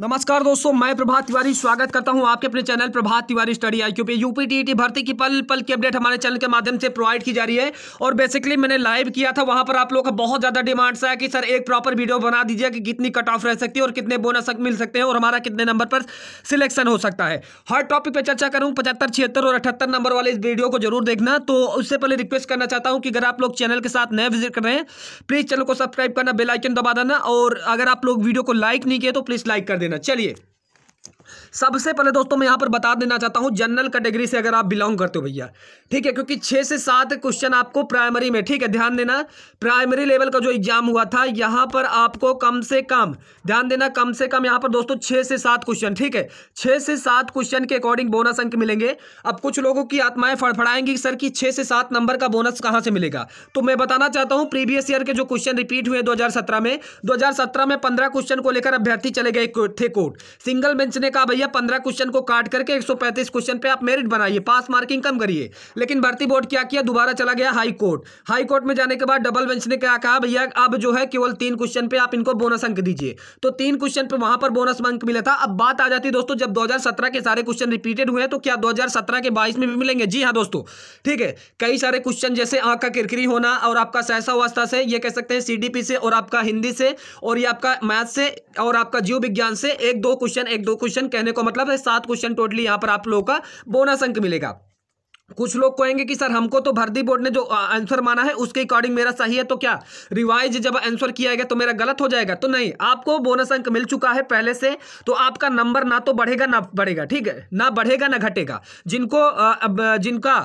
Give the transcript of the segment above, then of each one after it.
नमस्कार दोस्तों मैं प्रभात तिवारी स्वागत करता हूं आपके अपने channel Prabhat Tiwari study I Q पे यूपी टी भर्ती की पल पल की अपडेट हमारे चैनल के माध्यम से प्रोवाइड की जा रही है और बेसिकली मैंने लाइव किया था वहां पर आप लोगों का बहुत ज़्यादा डिमांड्स आया कि सर एक प्रॉपर वीडियो बना दीजिए कि कितनी कट ऑफ रह सकती है और कितने बोनस मिल सकते हैं और हमारा कितने नंबर पर सिलेक्शन हो सकता है हर टॉपिक पर चर्चा करूँ पचहत्तर छिहत्तर और अठहत्तर नंबर वाले इस वीडियो को जरूर देखना तो उससे पहले रिक्वेस्ट करना चाहता हूँ कि अगर आप लोग चैनल के साथ नए विजिट कर रहे हैं प्लीज़ चैनल को सब्सक्राइब करना बेलाइकन दबा देना और अगर आप लोग वीडियो को लाइक नहीं किए तो प्लीज़ लाइक कर देना चलिए सबसे पहले दोस्तों मैं यहाँ पर बता देना चाहता हूँ जनरल कैटेगरी से अगर आप बिलोंग करते हो भैया ठीक है क्योंकि छः से सात क्वेश्चन आपको प्राइमरी में ठीक है ध्यान देना प्राइमरी लेवल का जो एग्जाम हुआ था यहाँ पर आपको कम से कम ध्यान देना कम से कम यहाँ पर दोस्तों छः से सात क्वेश्चन ठीक है छः से सात क्वेश्चन के अकॉर्डिंग बोनस अंक मिलेंगे अब कुछ लोगों की आत्माएं फड़फड़ाएंगी सर कि छः से सात नंबर का बोनस कहाँ से मिलेगा तो मैं बताना चाहता हूँ प्रीवियस ईयर के जो क्वेश्चन रिपीट हुए दो में दो में पंद्रह क्वेश्चन को लेकर अभ्यर्थी चले गए थे कोर्ट सिंगल बेंच ने कहा भैया भैया पंद्रह क्वेश्चन को काट करके एक क्वेश्चन पे आप मेरिट बनाइए पास मार्किंग कम करिए लेकिन भर्ती बोर्ड क्या किया दोबारा चला गया हाई कोर्ट हाई कोर्ट में जाने के बाद डबल बेंच ने क्या कहा भैया अब जो है केवल तीन क्वेश्चन पे आप इनको बोनस अंक दीजिए तो तीन क्वेश्चन पे वहां पर बोनस अंक मिला था अब बात आ जाती दोस्तों जब 2017 के सारे क्वेश्चन रिपीटेड हुए तो क्या 2017 के बाईस में भी मिलेंगे जी हाँ दोस्तों ठीक है कई सारे क्वेश्चन जैसे आंख का किरकिरी होना और आपका सहसा वास्ता से यह कह सकते हैं सीडीपी से और आपका हिंदी से और ये आपका मैथ से और आपका जीव विज्ञान से एक दो क्वेश्चन एक दो क्वेश्चन कहने करने को मतलब सात क्वेश्चन टोटली यहां पर आप लोगों का बोनस अंक मिलेगा कुछ लोग कहेंगे कि सर हमको तो भर्ती बोर्ड ने जो आंसर माना है उसके अकॉर्डिंग मेरा सही है तो क्या रिवाइज जब आंसर किया गया तो मेरा गलत हो जाएगा तो नहीं आपको बोनस अंक मिल चुका है पहले से तो आपका नंबर ना तो बढ़ेगा ना बढ़ेगा ठीक है ना बढ़ेगा ना घटेगा जिनको जिनका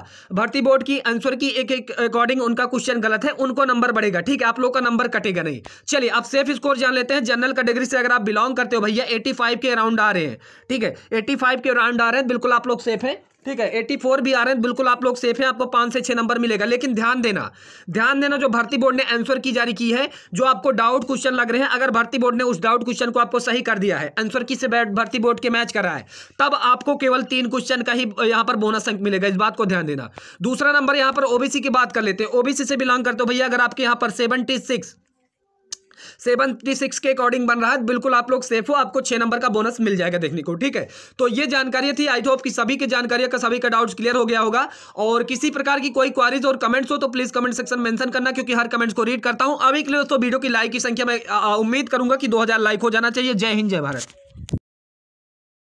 भर्ती बोर्ड की आंसर की एक एक अकॉर्डिंग उनका क्वेश्चन गलत है उनको नंबर बढ़ेगा ठीक है आप लोग का नंबर कटेगा नहीं चलिए आप सेफ स्कोर जान लेते हैं जनरल कैटेगरी से अगर आप बिलोंग करते हो भैया एटी के अराउंड आ रहे हैं ठीक है एटी के अराउंड आ रहे हैं बिल्कुल आप लोग सेफ हैं ठीक है एट्टी फोर भी आ रहे हैं बिल्कुल आप लोग सेफ हैं आपको पाँच से छः नंबर मिलेगा लेकिन ध्यान देना ध्यान देना जो भर्ती बोर्ड ने आंसर की जारी की है जो आपको डाउट क्वेश्चन लग रहे हैं अगर भर्ती बोर्ड ने उस डाउट क्वेश्चन को आपको सही कर दिया है आंसर की से भर्ती बोर्ड के मैच करा है तब आपको केवल तीन क्वेश्चन का ही यहाँ पर बोनस अंक मिलेगा इस बात को ध्यान देना दूसरा नंबर यहाँ पर ओबीसी की बात कर लेते हैं ओबीसी से बिलोंग करते हो भैया अगर आपके यहाँ पर seventy six seven three six के अकॉर्डिंग बन रहा है बिल्कुल आप लोग सेफ हो आपको छह नंबर का बोनस मिल जाएगा देखने को ठीक है तो ये जानकारी थी आई होप की सभी की जानकारी का सभी का डाउट क्लियर हो गया होगा और किसी प्रकार की कोई क्वारीज और कमेंट्स हो तो प्लीज़ कमेंट सेक्शन मेंशन करना क्योंकि हर कमेंट्स को रीड करता हूं अभी के लिए दोस्तों वीडियो की लाइक की संख्या में उम्मीद करूंगा कि दो लाइक हो जाना चाहिए जय हिंद जय भारत